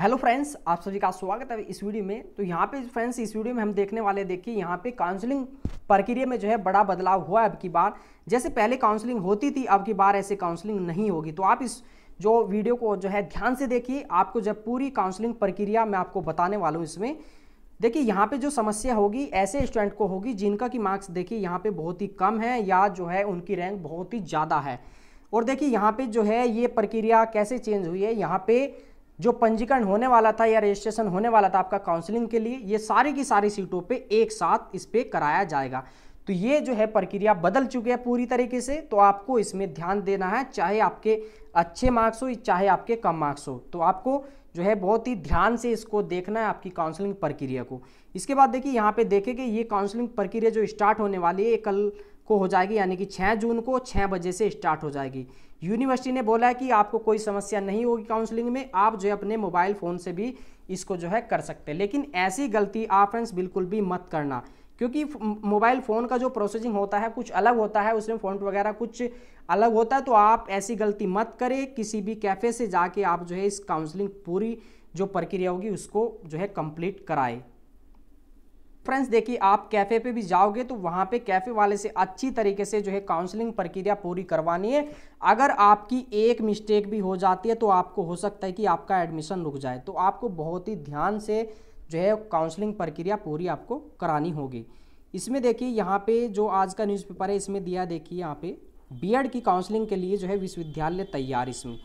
hello friends आप सभी का स्वागत है इस वीडियो में तो यहाँ पे फ्रेंड्स इस वीडियो में हम देखने वाले देखिए यहाँ पे काउंसलिंग प्रक्रिया में जो है बड़ा बदलाव हुआ है अब की बार जैसे पहले काउंसलिंग होती थी अब की बार ऐसे काउंसलिंग नहीं होगी तो आप इस जो वीडियो को जो है ध्यान से देखिए आपको जब पूरी काउंसलिंग प्रक्रिया मैं आपको बताने वाला हूँ इसमें देखिए यहाँ पे जो समस्या होगी ऐसे स्टूडेंट को होगी जिनका कि मार्क्स देखिए यहाँ पे बहुत ही कम है या जो है उनकी रैंक बहुत ही ज़्यादा है और देखिए यहाँ पे जो है ये प्रक्रिया कैसे चेंज हुई है यहाँ पे जो पंजीकरण होने वाला था या रजिस्ट्रेशन होने वाला था आपका काउंसलिंग के लिए ये सारी की सारी सीटों पे एक साथ इस पर कराया जाएगा तो ये जो है प्रक्रिया बदल चुकी है पूरी तरीके से तो आपको इसमें ध्यान देना है चाहे आपके अच्छे मार्क्स हो चाहे आपके कम मार्क्स हो तो आपको जो है बहुत ही ध्यान से इसको देखना है आपकी काउंसलिंग प्रक्रिया को इसके बाद देखिए यहाँ पे देखें कि ये काउंसलिंग प्रक्रिया जो स्टार्ट होने वाली है कल को हो जाएगी यानी कि 6 जून को 6 बजे से स्टार्ट हो जाएगी यूनिवर्सिटी ने बोला है कि आपको कोई समस्या नहीं होगी काउंसलिंग में आप जो है अपने मोबाइल फ़ोन से भी इसको जो है कर सकते हैं लेकिन ऐसी गलती आप फ्रेंड्स बिल्कुल भी मत करना क्योंकि मोबाइल फ़ोन का जो प्रोसेसिंग होता है कुछ अलग होता है उसमें फोन वगैरह कुछ अलग होता है तो आप ऐसी गलती मत करें किसी भी कैफ़े से जाके आप जो है इस काउंसलिंग पूरी जो प्रक्रिया होगी उसको जो है कंप्लीट कराए फ्रेंड्स देखिए आप कैफ़े पे भी जाओगे तो वहाँ पे कैफ़े वाले से अच्छी तरीके से जो है काउंसलिंग प्रक्रिया पूरी करवानी है अगर आपकी एक मिस्टेक भी हो जाती है तो आपको हो सकता है कि आपका एडमिशन रुक जाए तो आपको बहुत ही ध्यान से जो है काउंसलिंग प्रक्रिया पूरी आपको करानी होगी इसमें देखिए यहाँ पे जो आज का न्यूज़पेपर है इसमें दिया देखिए यहाँ पे बीएड की काउंसलिंग के लिए जो है विश्वविद्यालय तैयार इसमें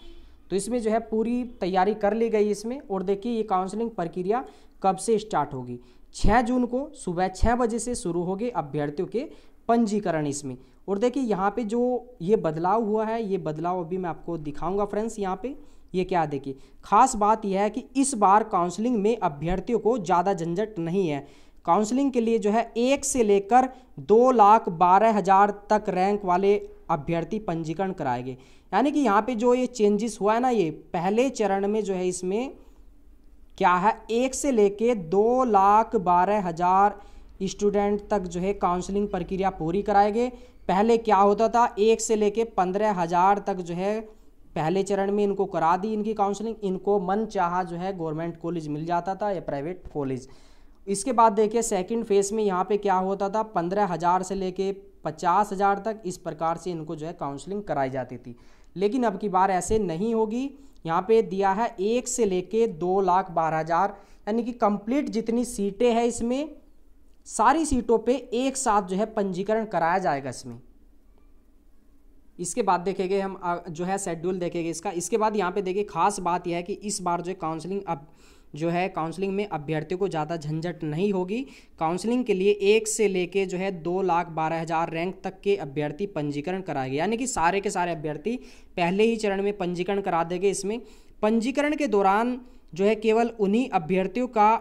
तो इसमें जो है पूरी तैयारी कर ली गई इसमें और देखिए ये काउंसलिंग प्रक्रिया कब से स्टार्ट होगी छः जून को सुबह छः बजे से शुरू होगी अभ्यर्थियों के पंजीकरण इसमें और देखिए यहाँ पे जो ये बदलाव हुआ है ये बदलाव अभी मैं आपको दिखाऊंगा फ्रेंड्स यहाँ पे ये क्या देखिए खास बात यह है कि इस बार काउंसलिंग में अभ्यर्थियों को ज़्यादा झंझट नहीं है काउंसलिंग के लिए जो है एक से लेकर दो लाख बारह हज़ार तक रैंक वाले अभ्यर्थी पंजीकरण कराएंगे यानी कि यहाँ पे जो ये चेंजेस हुआ है ना ये पहले चरण में जो है इसमें क्या है एक से लेके दो लाख बारह हज़ार स्टूडेंट तक जो है काउंसलिंग प्रक्रिया पूरी कराएंगे पहले क्या होता था एक से लेके पंद्रह हज़ार तक जो है पहले चरण में इनको करा दी इनकी काउंसलिंग इनको मन चाहा जो है गवर्नमेंट कॉलेज मिल जाता था या प्राइवेट कॉलेज इसके बाद देखिए सेकंड फेज़ में यहाँ पे क्या होता था पंद्रह हज़ार से लेके पचास हज़ार तक इस प्रकार से इनको जो है काउंसलिंग कराई जाती थी लेकिन अब की बार ऐसे नहीं होगी यहाँ पे दिया है एक से लेके दो लाख बारह हज़ार यानी कि कंप्लीट जितनी सीटें हैं इसमें सारी सीटों पे एक साथ जो है पंजीकरण कराया जाएगा इसमें इसके बाद देखेंगे हम जो है शेड्यूल देखेंगे इसका इसके बाद यहाँ पे देखिए खास बात यह है कि इस बार जो काउंसलिंग अब जो है काउंसलिंग में अभ्यर्थियों को ज़्यादा झंझट नहीं होगी काउंसलिंग के लिए एक से लेके जो है दो लाख बारह हज़ार रैंक तक के अभ्यर्थी पंजीकरण कराएंगे यानी कि सारे के सारे अभ्यर्थी पहले ही चरण में पंजीकरण करा देंगे इसमें पंजीकरण के दौरान जो है केवल उन्हीं अभ्यर्थियों का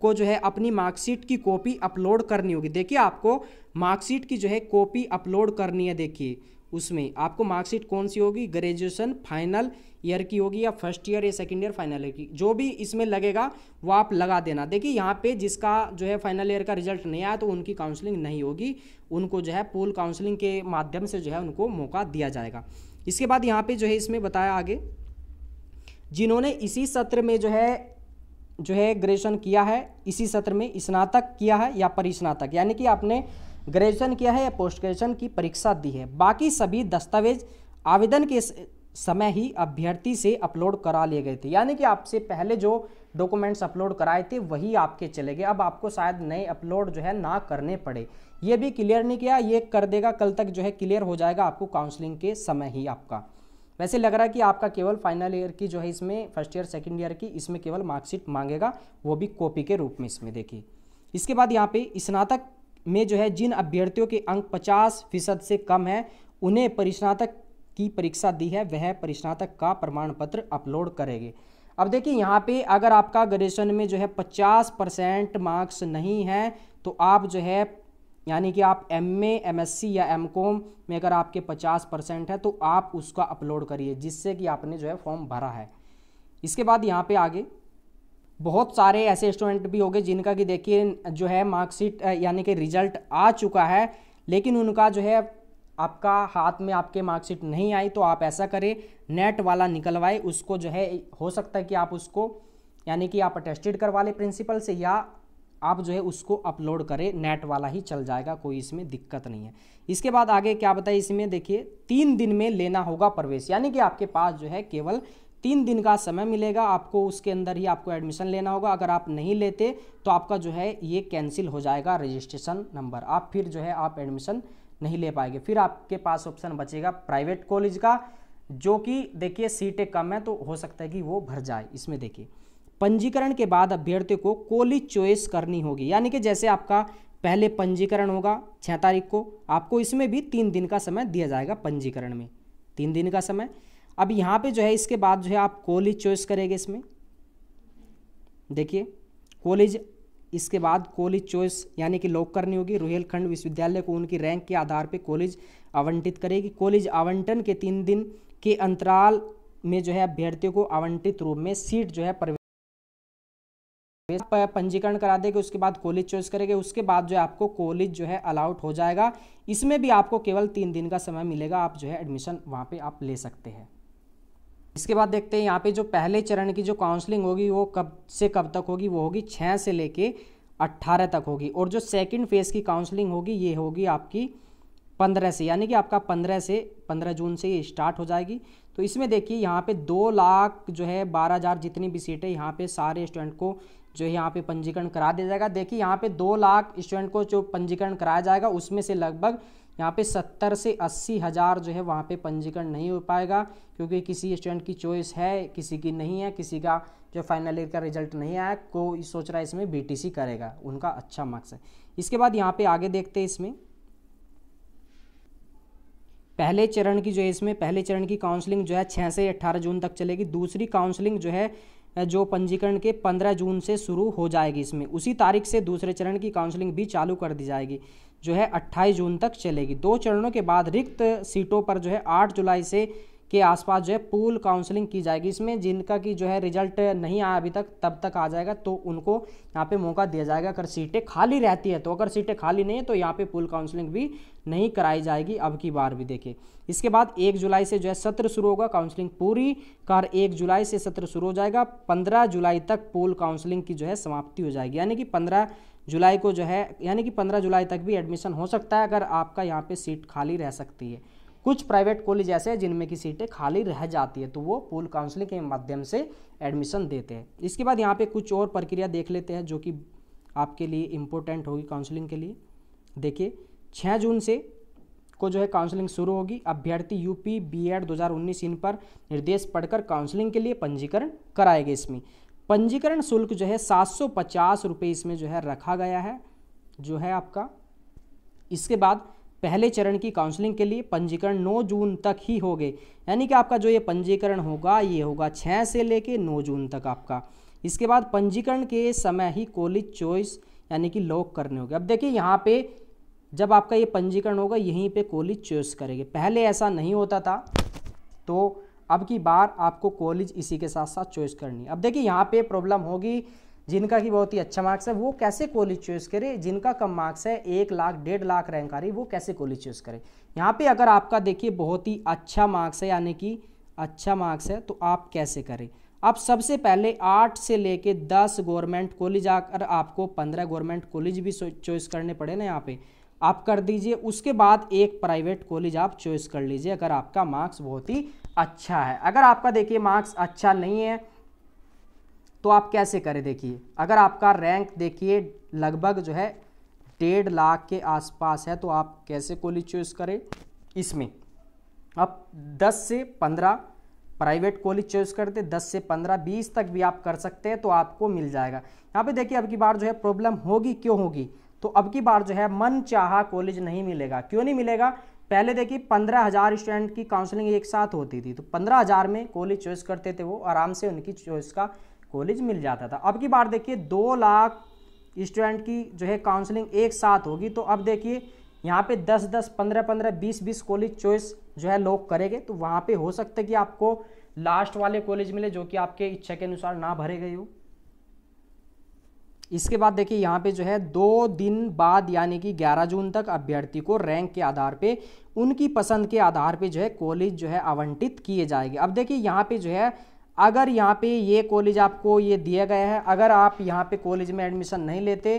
को जो है अपनी मार्कशीट की कॉपी अपलोड करनी होगी देखिए आपको मार्कशीट की जो है कॉपी अपलोड करनी है देखिए उसमें आपको मार्कशीट कौन सी होगी ग्रेजुएशन फाइनल ईयर की होगी या फर्स्ट ईयर या सेकेंड ईयर फाइनल ईयर की जो भी इसमें लगेगा वो आप लगा देना देखिए यहाँ पे जिसका जो है फाइनल ईयर का रिजल्ट नहीं आया तो उनकी काउंसलिंग नहीं होगी उनको जो है पूल काउंसलिंग के माध्यम से जो है उनको मौका दिया जाएगा इसके बाद यहाँ पे जो है इसमें बताया आगे जिन्होंने इसी सत्र में जो है जो है ग्रेजुएशन किया है इसी सत्र में स्नातक किया है या परिस्नातक यानी कि आपने ग्रेजुएशन किया है या पोस्ट ग्रेजुएशन की परीक्षा दी है बाकी सभी दस्तावेज आवेदन के समय ही अभ्यर्थी से अपलोड करा लिए गए थे यानी कि आपसे पहले जो डॉक्यूमेंट्स अपलोड कराए थे वही आपके चले गए अब आपको शायद नए अपलोड जो है ना करने पड़े ये भी क्लियर नहीं किया ये कर देगा कल तक जो है क्लियर हो जाएगा आपको काउंसलिंग के समय ही आपका वैसे लग रहा है कि आपका केवल फाइनल ईयर की जो है इसमें फर्स्ट ईयर सेकेंड ईयर की इसमें केवल मार्कशीट मांगेगा वो भी कॉपी के रूप में इसमें देखिए इसके बाद यहाँ पे स्नातक में जो है जिन अभ्यर्थियों के अंक पचास फीसद से कम है उन्हें परिस्नातक की परीक्षा दी है वह परिस्नातक का प्रमाण पत्र अपलोड करेंगे अब देखिए यहाँ पे अगर आपका ग्रेजुएशन में जो है 50 परसेंट मार्क्स नहीं है तो आप जो है यानी कि आप एम ए एम या एम में अगर आपके 50 परसेंट है तो आप उसका अपलोड करिए जिससे कि आपने जो है फॉर्म भरा है इसके बाद यहाँ पे आगे बहुत सारे ऐसे स्टूडेंट भी होंगे जिनका कि देखिए जो है मार्कशीट यानी कि रिजल्ट आ चुका है लेकिन उनका जो है आपका हाथ में आपके मार्कशीट नहीं आई तो आप ऐसा करें नेट वाला निकलवाए उसको जो है हो सकता है कि आप उसको यानी कि आप अटेस्टेड करवा लें प्रिंसिपल से या आप जो है उसको अपलोड करें नेट वाला ही चल जाएगा कोई इसमें दिक्कत नहीं है इसके बाद आगे क्या बताए इसमें देखिए तीन दिन में लेना होगा प्रवेश यानी कि आपके पास जो है केवल तीन दिन का समय मिलेगा आपको उसके अंदर ही आपको एडमिशन लेना होगा अगर आप नहीं लेते तो आपका जो है ये कैंसिल हो जाएगा रजिस्ट्रेशन नंबर आप फिर जो है आप एडमिशन नहीं ले पाएंगे फिर आपके पास ऑप्शन बचेगा प्राइवेट कॉलेज का जो कि देखिए सीटें कम है तो हो सकता है कि वो भर जाए इसमें देखिए पंजीकरण के बाद अभ्यर्थियों को कॉलेज चॉइस करनी होगी यानी कि जैसे आपका पहले पंजीकरण होगा छः तारीख को आपको इसमें भी तीन दिन का समय दिया जाएगा पंजीकरण में तीन दिन का समय अब यहाँ पे जो है इसके बाद जो है आप कॉलेज चॉइस करेंगे इसमें देखिए कॉलेज इसके बाद कॉलेज चॉइस यानी कि लॉक करनी होगी रोहेलखंड विश्वविद्यालय को उनकी रैंक के आधार पर कॉलेज आवंटित करेगी कॉलेज आवंटन के तीन दिन के अंतराल में जो है अभ्यर्थियों को आवंटित रूप में सीट जो है पंजीकरण करा देगा उसके बाद कॉलेज चॉइस करेगा उसके बाद जो है आपको कॉलेज जो है अलाउट हो जाएगा इसमें भी आपको केवल तीन दिन का समय मिलेगा आप जो है एडमिशन वहाँ पे आप ले सकते हैं इसके बाद देखते हैं यहाँ पे जो पहले चरण की जो काउंसलिंग होगी वो कब से कब तक होगी वो होगी छः से लेके अट्ठारह तक होगी और जो सेकंड फेज़ की काउंसलिंग होगी ये होगी आपकी पंद्रह से यानी कि आपका पंद्रह से पंद्रह जून से ये स्टार्ट हो जाएगी तो इसमें देखिए यहाँ पे दो लाख जो है बारह हज़ार जितनी भी सीटें यहाँ पे सारे स्टूडेंट को जो है यहाँ पे पंजीकरण करा दिया जाएगा देखिए यहाँ पे दो लाख स्टूडेंट को जो पंजीकरण कराया जाएगा उसमें से लगभग यहाँ पे सत्तर से अस्सी हज़ार जो है वहाँ पे पंजीकरण नहीं हो पाएगा क्योंकि किसी स्टूडेंट की चॉइस है किसी की नहीं है किसी का जो फाइनल ईयर का रिजल्ट नहीं आया को सोच रहा है इसमें बीटीसी करेगा उनका अच्छा मार्क्स है इसके बाद यहाँ पे आगे देखते हैं इसमें पहले चरण की जो है इसमें पहले चरण की काउंसलिंग जो है छः से अट्ठारह जून तक चलेगी दूसरी काउंसलिंग जो है जो पंजीकरण के 15 जून से शुरू हो जाएगी इसमें उसी तारीख से दूसरे चरण की काउंसलिंग भी चालू कर दी जाएगी जो है 28 जून तक चलेगी दो चरणों के बाद रिक्त सीटों पर जो है 8 जुलाई से के आसपास जो है पूल काउंसलिंग की जाएगी इसमें जिनका की जो है रिजल्ट नहीं आया अभी तक तब तक आ जाएगा तो उनको यहाँ पे मौका दिया जाएगा अगर सीटें खाली रहती है तो अगर सीटें खाली नहीं है तो यहाँ पे पूल काउंसलिंग भी नहीं कराई जाएगी अब की बार भी देखिए इसके बाद एक जुलाई से जो है सत्र शुरू होगा काउंसलिंग पूरी कर एक जुलाई से सत्र शुरू हो जाएगा पंद्रह जुलाई तक पूल काउंसलिंग की जो है समाप्ति हो जाएगी यानी कि पंद्रह जुलाई को जो है यानी कि पंद्रह जुलाई तक भी एडमिशन हो सकता है अगर आपका यहाँ पर सीट खाली रह सकती है कुछ प्राइवेट कॉलेज ऐसे हैं जिनमें की सीटें खाली रह जाती है तो वो पूल काउंसलिंग के माध्यम से एडमिशन देते हैं इसके बाद यहाँ पे कुछ और प्रक्रिया देख लेते हैं जो कि आपके लिए इम्पोर्टेंट होगी काउंसलिंग के लिए देखिए छः जून से को जो है काउंसलिंग शुरू होगी अभ्यर्थी यूपी बी एड इन पर निर्देश पढ़कर काउंसलिंग के लिए पंजीकरण कराएगा इसमें पंजीकरण शुल्क जो है सात सौ इसमें जो है रखा गया है जो है आपका इसके बाद पहले चरण की काउंसलिंग के लिए पंजीकरण 9 जून तक ही हो गए यानी कि आपका जो ये पंजीकरण होगा ये होगा 6 से लेके 9 जून तक आपका इसके बाद पंजीकरण के समय ही कॉलेज चॉइस यानी कि लॉक करने होंगे अब देखिए यहाँ पे जब आपका ये पंजीकरण होगा यहीं पे कॉलेज चॉइस करेंगे पहले ऐसा नहीं होता था तो अब की बार आपको कॉलेज इसी के साथ साथ चॉइस करनी है अब देखिए यहाँ पर प्रॉब्लम होगी जिनका कि बहुत ही अच्छा मार्क्स है वो कैसे कॉलेज चूज़ करे जिनका कम मार्क्स है एक लाख डेढ़ लाख रैंक आ रही वो कैसे कॉलेज चूज़ करे यहाँ पे अगर आपका देखिए बहुत ही अच्छा मार्क्स है यानी कि अच्छा मार्क्स है तो आप कैसे करें आप सबसे पहले आठ से लेके दस गवर्नमेंट कॉलेज आकर आपको पंद्रह गवर्नमेंट कॉलेज भी चॉइस करने पड़े ना यहाँ पे आप कर दीजिए उसके बाद एक प्राइवेट कॉलेज आप चॉइस कर लीजिए अगर आपका मार्क्स बहुत ही अच्छा है अगर आपका देखिए मार्क्स अच्छा नहीं है तो आप कैसे करें देखिए अगर आपका रैंक देखिए लगभग जो है डेढ़ लाख के आसपास है तो आप कैसे कॉलेज चूज़ करें इसमें आप 10 से 15 प्राइवेट कॉलेज चूज़ करते 10 से 15 20 तक भी आप कर सकते हैं तो आपको मिल जाएगा यहाँ पे देखिए अब की बार जो है प्रॉब्लम होगी क्यों होगी तो अब की बार जो है मन चाह कॉलेज नहीं मिलेगा क्यों नहीं मिलेगा पहले देखिए पंद्रह हज़ार स्टूडेंट की काउंसलिंग एक साथ होती थी तो पंद्रह हज़ार में कॉलेज चॉइस करते थे वो आराम से उनकी चॉइस का कॉलेज मिल जाता था अब की बार देखिए दो लाख स्टूडेंट की जो है काउंसलिंग एक साथ होगी तो अब देखिए यहाँ पे 10 10 15 15 20 20 कॉलेज चॉइस जो है लोग करेंगे तो वहाँ पे हो सकता है कि आपको लास्ट वाले कॉलेज मिले जो कि आपके इच्छा के अनुसार ना भरे गए हो इसके बाद देखिए यहाँ पे जो है दो दिन बाद यानी कि 11 जून तक अभ्यर्थी को रैंक के आधार पे उनकी पसंद के आधार पे जो है कॉलेज जो है आवंटित किए जाएंगे अब देखिए यहाँ पे जो है अगर यहाँ पे ये कॉलेज आपको ये दिया गया है अगर आप यहाँ पे कॉलेज में एडमिशन नहीं लेते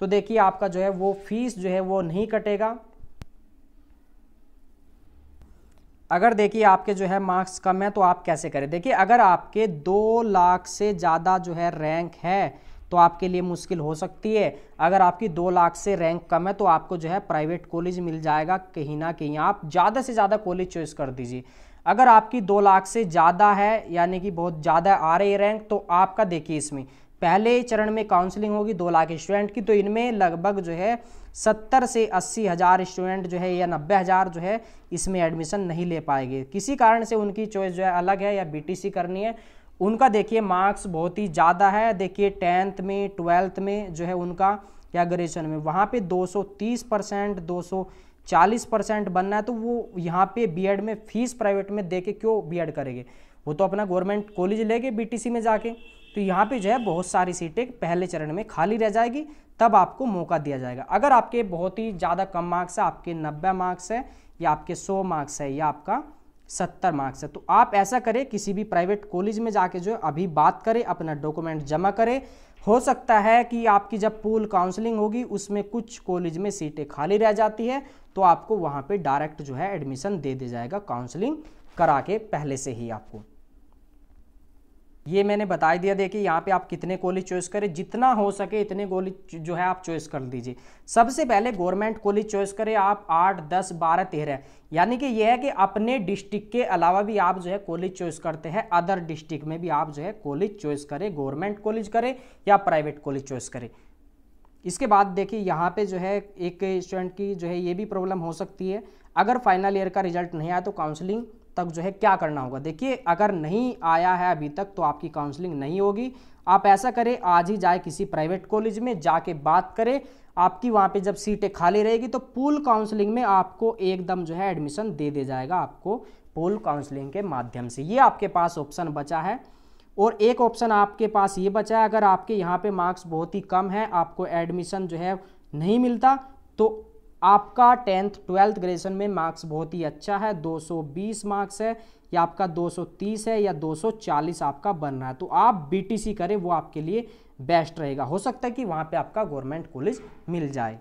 तो देखिए आपका जो है वो फीस जो है वो नहीं कटेगा अगर देखिए आपके जो है मार्क्स कम है तो आप कैसे करें देखिए अगर आपके दो लाख से ज़्यादा जो है रैंक है तो आपके लिए मुश्किल हो सकती है अगर आपकी दो लाख से रैंक कम है तो आपको जो है प्राइवेट कॉलेज मिल जाएगा कहीं ना कहीं आप ज़्यादा से ज़्यादा कॉलेज चॉइस कर दीजिए अगर आपकी दो लाख से ज़्यादा है यानी कि बहुत ज़्यादा आ रही रैंक तो आपका देखिए इसमें पहले चरण में काउंसलिंग होगी दो लाख स्टूडेंट की तो इनमें लगभग जो है सत्तर से अस्सी हज़ार स्टूडेंट जो है या नब्बे हज़ार जो है इसमें एडमिशन नहीं ले पाएंगे किसी कारण से उनकी चॉइस जो है अलग है या बीटीसी करनी है उनका देखिए मार्क्स बहुत ही ज़्यादा है देखिए टेंथ में ट्वेल्थ में जो है उनका या ग्रेजुएशन में वहाँ पर दो परसेंट दो चालीस परसेंट बनना है तो वो यहाँ पे बीएड में फीस प्राइवेट में दे के क्यों बीएड करेंगे वो तो अपना गवर्नमेंट कॉलेज लेके बीटीसी में जाके तो यहाँ पे जो है बहुत सारी सीटें पहले चरण में खाली रह जाएगी तब आपको मौका दिया जाएगा अगर आपके बहुत ही ज़्यादा कम मार्क्स है आपके नब्बे मार्क्स है या आपके सौ मार्क्स है या आपका सत्तर मार्क्स है तो आप ऐसा करें किसी भी प्राइवेट कॉलेज में जाके जो अभी बात करें अपना डॉक्यूमेंट जमा करें हो सकता है कि आपकी जब पूल काउंसलिंग होगी उसमें कुछ कॉलेज में सीटें खाली रह जाती है तो आपको वहाँ पे डायरेक्ट जो है एडमिशन दे दिया जाएगा काउंसलिंग करा के पहले से ही आपको ये मैंने बता दिया देखिए यहाँ पे आप कितने कॉलेज चॉइस करें जितना हो सके इतने कॉलेज जो है आप चॉइस कर दीजिए सबसे पहले गवर्नमेंट कॉलेज चॉइस करें आप आठ दस बारह तेरह यानी कि यह है कि अपने डिस्ट्रिक्ट के अलावा भी आप जो है कॉलेज चॉइस करते हैं अदर डिस्ट्रिक्ट में भी आप जो है कॉलेज चॉइस करें गवर्नमेंट कॉलेज करें या प्राइवेट कॉलेज चॉइस करें इसके बाद देखिए यहाँ पे जो है एक स्टूडेंट की जो है ये भी प्रॉब्लम हो सकती है अगर फाइनल ईयर का रिजल्ट नहीं आया तो काउंसलिंग तक जो है क्या करना होगा देखिए अगर नहीं आया है अभी तक तो आपकी काउंसलिंग नहीं होगी आप ऐसा करें आज ही जाए किसी प्राइवेट कॉलेज में जाके बात करें आपकी वहाँ पे जब सीटें खाली रहेगी तो पूल काउंसलिंग में आपको एकदम जो है एडमिशन दे दिया जाएगा आपको पूल काउंसलिंग के माध्यम से ये आपके पास ऑप्शन बचा है और एक ऑप्शन आपके पास ये बचा है अगर आपके यहाँ पे मार्क्स बहुत ही कम है आपको एडमिशन जो है नहीं मिलता तो आपका टेंथ ट्वेल्थ ग्रेजुएशन में मार्क्स बहुत ही अच्छा है 220 मार्क्स है या आपका 230 है या 240 आपका बन रहा है तो आप बीटीसी करें वो आपके लिए बेस्ट रहेगा हो सकता है कि वहाँ पे आपका गवर्नमेंट कॉलेज मिल जाए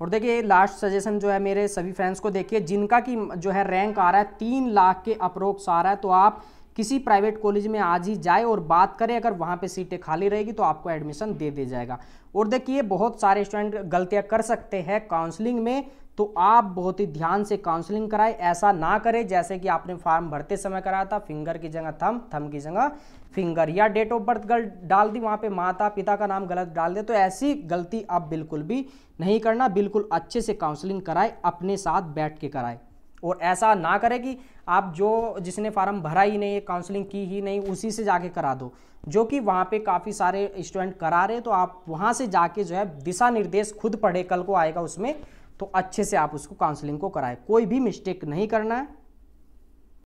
और देखिए लास्ट सजेशन जो है मेरे सभी फ्रेंड्स को देखिए जिनका कि जो है रैंक आ रहा है तीन लाख के अप्रोक्स आ रहा है तो आप किसी प्राइवेट कॉलेज में आज ही जाए और बात करें अगर वहाँ पर सीटें खाली रहेगी तो आपको एडमिशन दे दिया जाएगा और देखिए बहुत सारे स्टूडेंट गलतियाँ कर सकते हैं काउंसलिंग में तो आप बहुत ही ध्यान से काउंसलिंग कराएं ऐसा ना करें जैसे कि आपने फॉर्म भरते समय कराया था फिंगर की जगह थम थम की जगह फिंगर या डेट ऑफ बर्थ गलत डाल दी वहाँ पे माता पिता का नाम गलत डाल दे तो ऐसी गलती आप बिल्कुल भी नहीं करना बिल्कुल अच्छे से काउंसलिंग कराएं अपने साथ बैठ के कराएं और ऐसा ना करें कि आप जो जिसने फार्म भरा ही नहीं काउंसलिंग की ही नहीं उसी से जाके करा दो जो कि वहाँ पे काफ़ी सारे स्टूडेंट करा रहे तो आप वहाँ से जाके जो है दिशा निर्देश खुद पढ़े कल को आएगा उसमें तो अच्छे से आप उसको काउंसलिंग को कराएं कोई भी मिस्टेक नहीं करना है